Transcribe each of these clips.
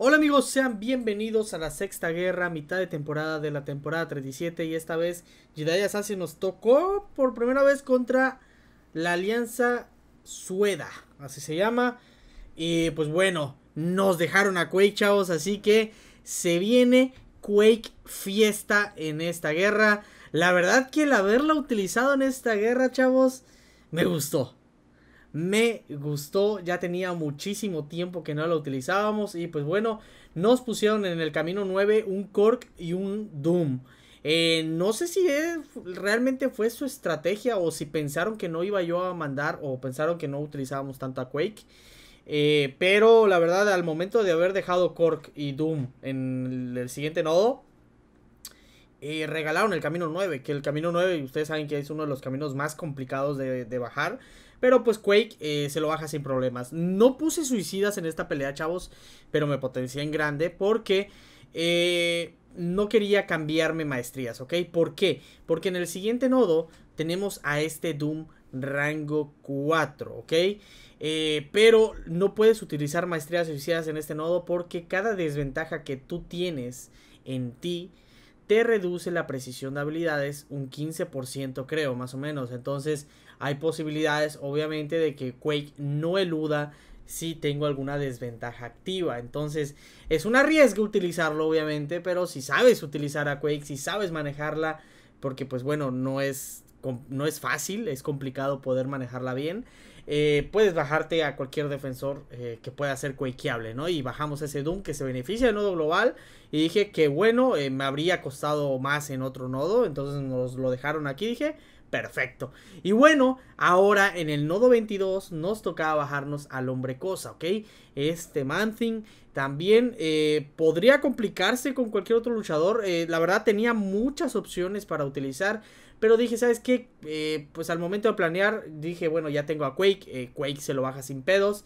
Hola amigos, sean bienvenidos a la sexta guerra, mitad de temporada de la temporada 37 y esta vez Jedi Assassin nos tocó por primera vez contra la Alianza Sueda, así se llama. Y pues bueno, nos dejaron a Quake, chavos, así que se viene Quake fiesta en esta guerra. La verdad que el haberla utilizado en esta guerra, chavos, me gustó me gustó, ya tenía muchísimo tiempo que no lo utilizábamos y pues bueno, nos pusieron en el camino 9 un Cork y un Doom. Eh, no sé si realmente fue su estrategia o si pensaron que no iba yo a mandar o pensaron que no utilizábamos tanto a Quake. Eh, pero la verdad, al momento de haber dejado Cork y Doom en el siguiente nodo, eh, regalaron el camino 9, que el camino 9, ustedes saben que es uno de los caminos más complicados de, bajar. Pero pues Quake eh, se lo baja sin problemas. No puse suicidas en esta pelea, chavos, pero me potencié en grande porque eh, no quería cambiarme maestrías, ¿ok? ¿Por qué? Porque en el siguiente nodo tenemos a este Doom rango 4, ¿ok? pero no puedes utilizar maestrías suicidas en este nodo porque cada desventaja que tú tienes en ti te reduce la precisión de habilidades un 15% creo, más o menos. Entonces hay posibilidades obviamente de que Quake no eluda si tengo alguna desventaja activa. Entonces es un arriesgo utilizarlo obviamente, pero si sabes utilizar a Quake, si sabes manejarla, porque pues bueno, no es, no es fácil, es complicado poder manejarla bien. Eh, puedes bajarte a cualquier defensor eh, que pueda ser quakeable, ¿no? Y bajamos ese Doom que se beneficia del nodo global. Y dije que bueno, eh, me habría costado más en otro nodo, entonces nos lo dejaron aquí. Dije, Perfecto. Y bueno, ahora en el nodo 22 nos tocaba bajarnos al hombre cosa, ¿ok? Este Manthing también eh, podría complicarse con cualquier otro luchador. Eh, la verdad tenía muchas opciones para utilizar. Pero dije, ¿sabes qué? Eh, pues al momento de planear, dije, bueno, ya tengo a Quake. Quake se lo baja sin pedos.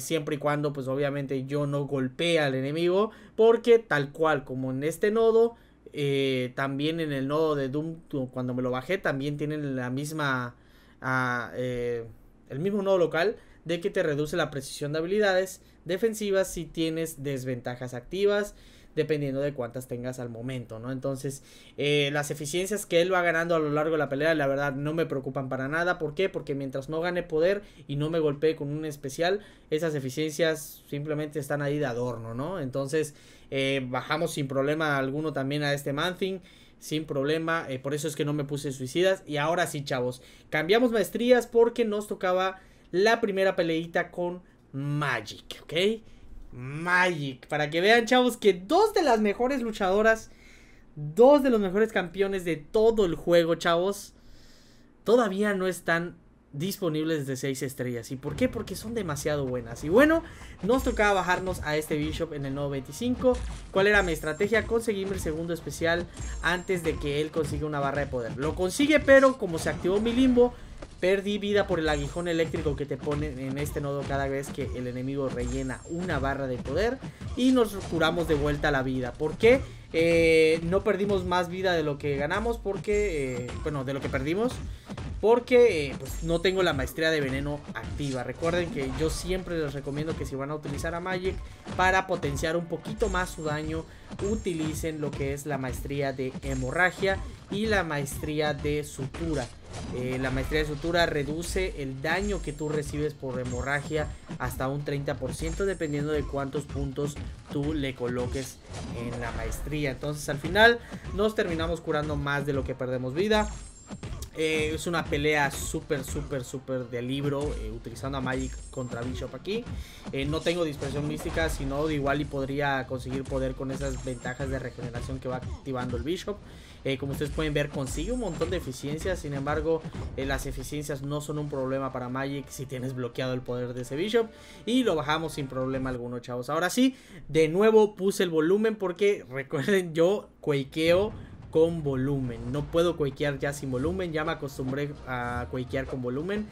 siempre y cuando, pues obviamente yo no golpee al enemigo. Porque tal cual como en este nodo, eh, también en el nodo de Doom, cuando me lo bajé, también tienen la misma. Ah, eh, el mismo nodo local de que te reduce la precisión de habilidades defensivas si tienes desventajas activas dependiendo de cuántas tengas al momento, ¿no? Entonces, eh, las eficiencias que él va ganando a lo largo de la pelea, la verdad, no me preocupan para nada. ¿Por qué? Porque mientras no gane poder y no me golpee con un especial, esas eficiencias simplemente están ahí de adorno, ¿no? Entonces, eh, bajamos sin problema alguno también a este Manthing. Sin problema, eh, por eso es que no me puse suicidas. Y ahora sí, chavos, cambiamos maestrías porque nos tocaba la primera peleita con Magic, ¿ok? Magic, para que vean chavos que dos de las mejores luchadoras, dos de los mejores campeones de todo el juego chavos, todavía no están disponibles de 6 estrellas. ¿Y por qué? Porque son demasiado buenas. Y bueno, nos tocaba bajarnos a este Bishop en el 925. ¿Cuál era mi estrategia? Conseguirme el segundo especial antes de que él consiga una barra de poder. Lo consigue, pero como se activó mi limbo, Perdí vida por el aguijón eléctrico que te ponen en este nodo cada vez que el enemigo rellena una barra de poder. Y nos curamos de vuelta la vida. ¿Por qué? Eh, no perdimos más vida de lo que ganamos porque, eh, bueno, de lo que perdimos porque eh, pues, no tengo la maestría de veneno activa. Recuerden que yo siempre les recomiendo que si van a utilizar a Magic para potenciar un poquito más su daño, utilicen lo que es la maestría de hemorragia y la maestría de sutura. Eh, la maestría de sutura reduce el daño que tú recibes por hemorragia hasta un 30% dependiendo de cuántos puntos tú le coloques en la maestría. Entonces al final nos terminamos curando más de lo que perdemos vida. Eh, es una pelea súper, súper, súper de libro, eh, utilizando a Magic contra Bishop aquí. Eh, no tengo dispersión mística, sino igual y podría conseguir poder con esas ventajas de regeneración que va activando el Bishop. como ustedes pueden ver, consigue un montón de eficiencias, sin embargo, las eficiencias no son un problema para Magic si tienes bloqueado el poder de ese Bishop. Y lo bajamos sin problema alguno, chavos. Ahora sí, de nuevo puse el volumen porque recuerden, yo cuequeo con volumen. No puedo quakear ya sin volumen, ya me acostumbré a quakear con volumen.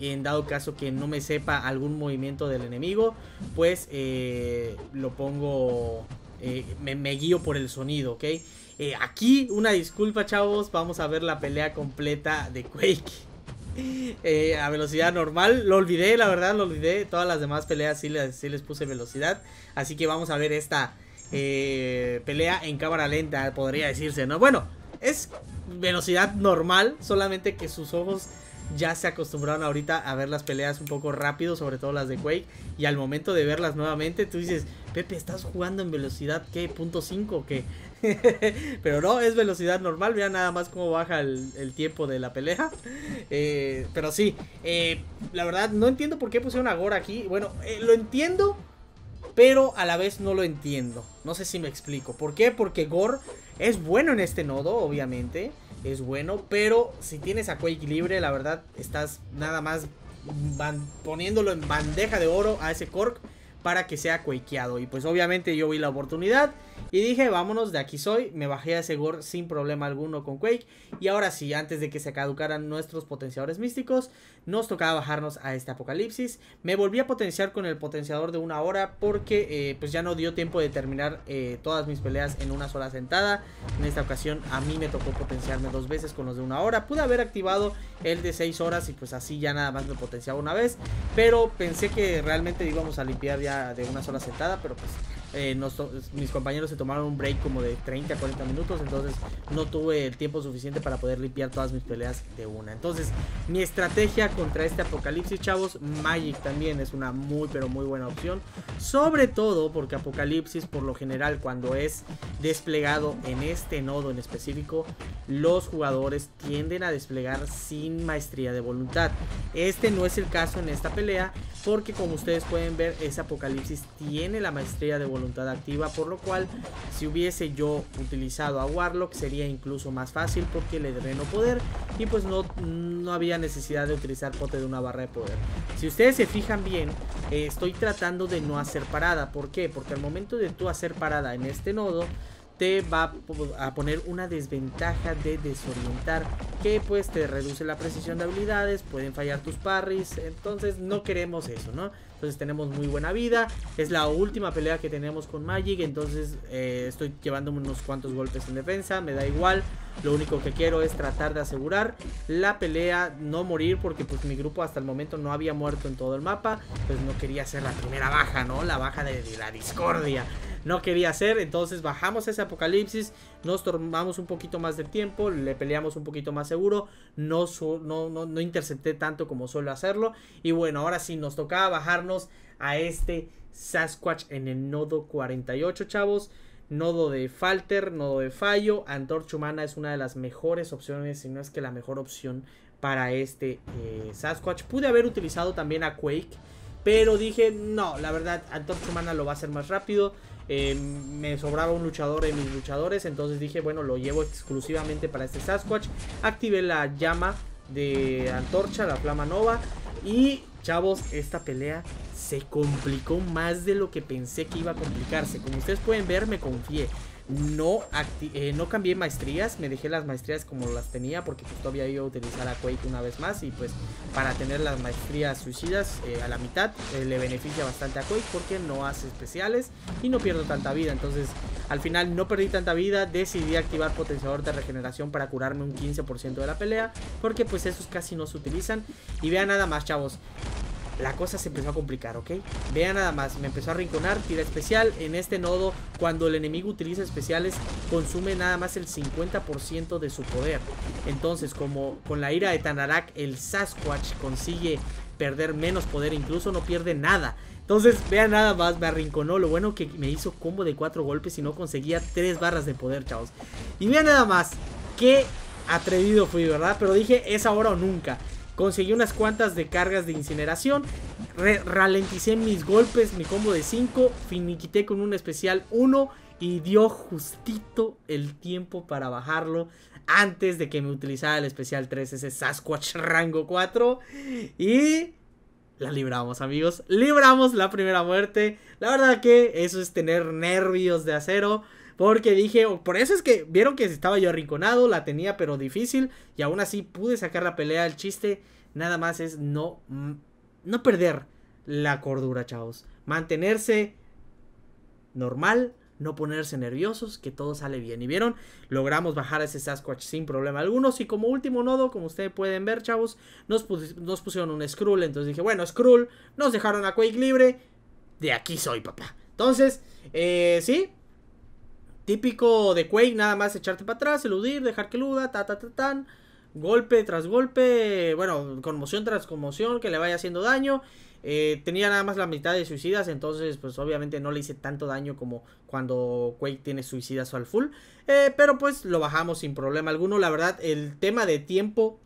En dado caso que no me sepa algún movimiento del enemigo, pues eh, lo pongo, eh, me, guío por el sonido, ¿ok? Eh, aquí, una disculpa chavos, vamos a ver la pelea completa de Quake. a velocidad normal, lo olvidé, la verdad lo olvidé. Todas las demás peleas sí sí les puse velocidad. Así que vamos a ver esta, eh, pelea en cámara lenta, podría decirse, ¿no? Bueno, es velocidad normal, solamente que sus ojos ya se acostumbraron ahorita a ver las peleas un poco rápido, sobre todo las de Quake, y al momento de verlas nuevamente, tú dices, Pepe, estás jugando en velocidad, ¿qué? ¿Punto 5 qué? pero no, es velocidad normal, Mira nada más cómo baja el, tiempo de la pelea. Eh, pero sí, eh, la verdad no entiendo por qué pusieron a aquí. Bueno, lo entiendo pero a la vez no lo entiendo. No sé si me explico. ¿Por qué? Porque Gore es bueno en este nodo, obviamente. Es bueno, pero si tienes a Quake libre, la verdad, estás nada más poniéndolo en bandeja de oro a ese Cork para que sea quakeado Y pues obviamente yo vi la oportunidad y dije, vámonos, de aquí soy. Me bajé a Segor sin problema alguno con Quake. Y ahora sí, antes de que se caducaran nuestros potenciadores místicos, nos tocaba bajarnos a este apocalipsis. Me volví a potenciar con el potenciador de una hora porque eh, pues ya no dio tiempo de terminar eh, todas mis peleas en una sola sentada. En esta ocasión a mí me tocó potenciarme dos veces con los de una hora. Pude haber activado el de seis horas y pues así ya nada más me potenciaba una vez. Pero pensé que realmente íbamos a limpiar ya de una sola sentada, pero pues eh, mis compañeros se tomaron un break como de 30 a 40 minutos, entonces no tuve el tiempo suficiente para poder limpiar todas mis peleas de una. Entonces, mi estrategia contra este apocalipsis, chavos, Magic también es una muy pero muy buena opción, sobre todo porque apocalipsis por lo general cuando es desplegado en este nodo en específico, los jugadores tienden a desplegar sin maestría de voluntad. Este no es el caso en esta pelea porque como ustedes pueden ver, ese apocalipsis tiene la maestría de voluntad activa, por lo cual si hubiese yo utilizado a Warlock sería incluso más fácil porque le dreno poder y pues no, no había necesidad de utilizar pote de una barra de poder. Si ustedes se fijan bien, eh, estoy tratando de no hacer parada, ¿por qué? Porque al momento de tú hacer parada en este nodo, te va a poner una desventaja de desorientar que pues te reduce la precisión de habilidades, pueden fallar tus parries, entonces no queremos eso, ¿no? Entonces tenemos muy buena vida, es la última pelea que tenemos con Magic, entonces eh, estoy llevándome unos cuantos golpes en defensa, me da igual, lo único que quiero es tratar de asegurar la pelea, no morir porque pues mi grupo hasta el momento no había muerto en todo el mapa, pues no quería hacer la primera baja, ¿no? La baja de la discordia no quería hacer. Entonces bajamos ese apocalipsis, nos tomamos un poquito más de tiempo, le peleamos un poquito más seguro, no, no, no, intercepté tanto como suelo hacerlo. Y bueno, ahora sí nos tocaba bajarnos a este Sasquatch en el nodo 48, chavos. Nodo de Falter, nodo de fallo. Antorcha humana es una de las mejores opciones, si no es que la mejor opción para este eh, Sasquatch. Pude haber utilizado también a Quake, pero dije, no, la verdad, Antorcha humana lo va a hacer más rápido. Em, me sobraba un luchador de mis luchadores, entonces dije, bueno, lo llevo exclusivamente para este Sasquatch. Activé la llama de antorcha, la flama nova. Y chavos, esta pelea se complicó más de lo que pensé que iba a complicarse. Como ustedes pueden ver, me confié. No, eh, no cambié maestrías, me dejé las maestrías como las tenía porque pues, todavía iba a utilizar a Quake una vez más y pues para tener las maestrías suicidas eh, a la mitad eh, le beneficia bastante a Quake porque no hace especiales y no pierdo tanta vida. Entonces al final no perdí tanta vida, decidí activar potenciador de regeneración para curarme un 15% de la pelea porque pues esos casi no se utilizan. Y vean nada más chavos, la cosa se empezó a complicar, ¿ok? Vean nada más, me empezó a rinconar, tira especial. En este nodo, cuando el enemigo utiliza especiales, consume nada más el 50% de su poder. Entonces, como con la ira de Tanarak, el Sasquatch consigue perder menos poder, incluso no pierde nada. Entonces, vean nada más, me arrinconó. Lo bueno que me hizo combo de cuatro golpes y no conseguía tres barras de poder, chavos. Y vean nada más, qué atrevido fui, ¿verdad? Pero dije, es ahora o nunca. Conseguí unas cuantas de cargas de incineración. ralenticé mis golpes, mi combo de 5. Finiquité con un especial 1. Y dio justito el tiempo para bajarlo antes de que me utilizara el especial 3, ese Sasquatch Rango 4. Y la libramos, amigos. Libramos la primera muerte. La verdad que eso es tener nervios de acero. Porque dije, oh, por eso es que vieron que estaba yo arrinconado, la tenía pero difícil. Y aún así pude sacar la pelea. del chiste nada más es no, mm, no perder la cordura, chavos. Mantenerse normal, no ponerse nerviosos, que todo sale bien. Y vieron, logramos bajar ese Sasquatch sin problema algunos. Y como último nodo, como ustedes pueden ver, chavos, nos, pusieron un Skrull. Entonces dije, bueno, Skrull, nos dejaron a Quake libre. De aquí soy, papá. Entonces, eh, sí, Típico de Quake, nada más echarte para atrás, eludir, dejar que eluda, ta ta ta tan. Golpe tras golpe, bueno, conmoción tras conmoción, que le vaya haciendo daño. Eh, tenía nada más la mitad de suicidas, entonces pues obviamente no le hice tanto daño como cuando Quake tiene suicidas al full. Eh, pero pues lo bajamos sin problema alguno. La verdad, el tema de tiempo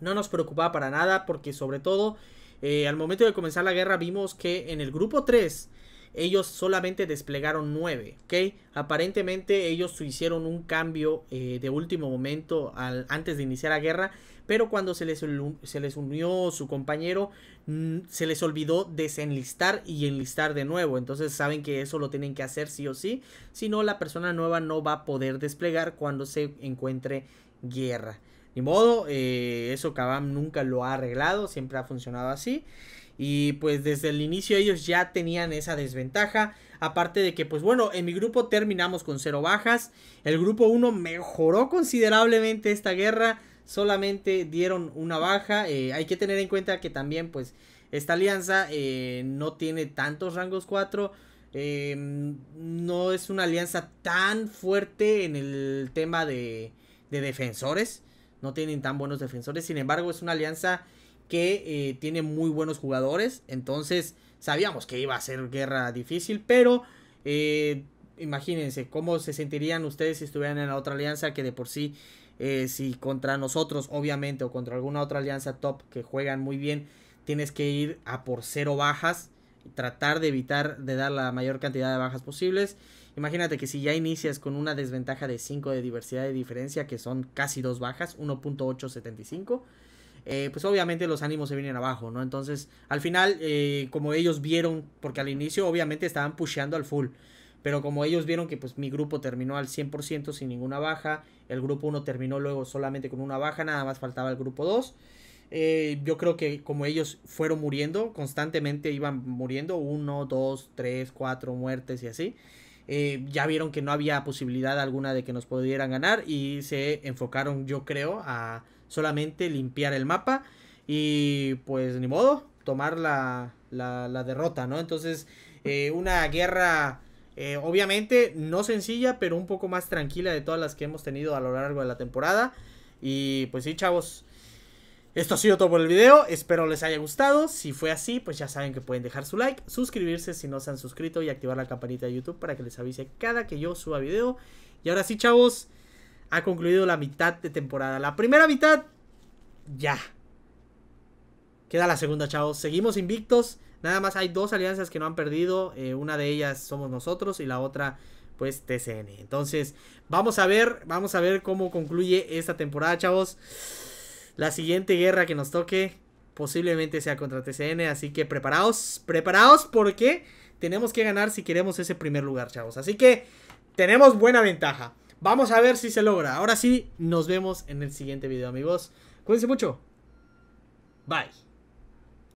no nos preocupaba para nada porque sobre todo eh, al momento de comenzar la guerra vimos que en el grupo 3 ellos solamente desplegaron 9, ¿ok? Aparentemente ellos hicieron un cambio eh, de último momento antes de iniciar la guerra, pero cuando se les, se les unió su compañero, mm, se les olvidó desenlistar y enlistar de nuevo. Entonces saben que eso lo tienen que hacer sí o sí, si no la persona nueva no va a poder desplegar cuando se encuentre guerra ni modo, eh, eso Kabam nunca lo ha arreglado, siempre ha funcionado así. Y pues desde el inicio ellos ya tenían esa desventaja. Aparte de que, pues bueno, en mi grupo terminamos con cero bajas. El grupo 1 mejoró considerablemente esta guerra. Solamente dieron una baja. Eh, hay que tener en cuenta que también, pues, esta alianza eh, no tiene tantos rangos 4. Em, no es una alianza tan fuerte en el tema de defensores no tienen tan buenos defensores. Sin embargo, es una alianza que eh, tiene muy buenos jugadores. Entonces, sabíamos que iba a ser guerra difícil, pero eh, imagínense cómo se sentirían ustedes si estuvieran en la otra alianza que de por sí, eh, si contra nosotros, obviamente, o contra alguna otra alianza top que juegan muy bien, tienes que ir a por cero bajas tratar de evitar de dar la mayor cantidad de bajas posibles. Imagínate que si ya inicias con una desventaja de 5 de diversidad de diferencia, que son casi dos bajas, 1.875, eh, pues obviamente los ánimos se vienen abajo, ¿no? Entonces, al final, eh, como ellos vieron, porque al inicio obviamente estaban pusheando al full, pero como ellos vieron que pues mi grupo terminó al 100% sin ninguna baja, el grupo 1 terminó luego solamente con una baja, nada más faltaba el grupo 2. Eh, yo creo que como ellos fueron muriendo, constantemente iban muriendo, uno, dos, tres, cuatro muertes y así. Eh, ya vieron que no había posibilidad alguna de que nos pudieran ganar y se enfocaron, yo creo, a solamente limpiar el mapa y pues ni modo, tomar la, la, derrota, ¿no? Entonces, eh, una guerra obviamente no sencilla, pero un poco más tranquila de todas las que hemos tenido a lo largo de la temporada. Y pues sí, chavos. Esto ha sido todo por el video, espero les haya gustado, si fue así pues ya saben que pueden dejar su like, suscribirse si no se han suscrito y activar la campanita de YouTube para que les avise cada que yo suba video. Y ahora sí chavos, ha concluido la mitad de temporada, la primera mitad ya. Queda la segunda chavos, seguimos invictos, nada más hay dos alianzas que no han perdido, eh, una de ellas somos nosotros y la otra pues TCN. Entonces vamos a ver, vamos a ver cómo concluye esta temporada chavos. La siguiente guerra que nos toque posiblemente sea contra TCN, así que preparaos, preparaos porque tenemos que ganar si queremos ese primer lugar, chavos. Así que tenemos buena ventaja. Vamos a ver si se logra. Ahora sí, nos vemos en el siguiente video, amigos. Cuídense mucho. Bye.